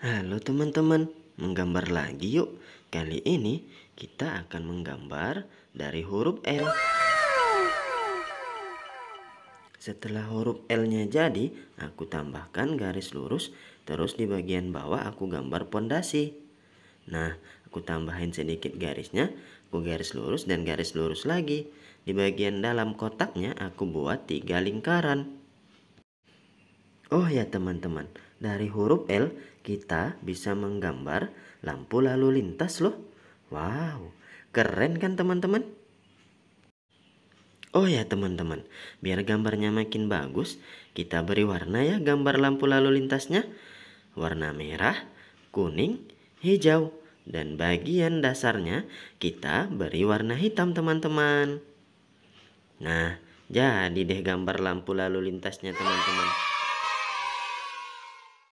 Halo teman-teman, menggambar lagi yuk. Kali ini kita akan menggambar dari huruf L. Setelah huruf L-nya jadi, aku tambahkan garis lurus, terus di bagian bawah aku gambar pondasi. Nah, aku tambahin sedikit garisnya, aku garis lurus dan garis lurus lagi. Di bagian dalam kotaknya aku buat tiga lingkaran. Oh ya teman-teman, dari huruf L kita bisa menggambar lampu lalu lintas loh. Wow, keren kan teman-teman? Oh ya teman-teman, biar gambarnya makin bagus, kita beri warna ya gambar lampu lalu lintasnya. Warna merah, kuning, hijau, dan bagian dasarnya kita beri warna hitam teman-teman. Nah, jadi deh gambar lampu lalu lintasnya teman-teman.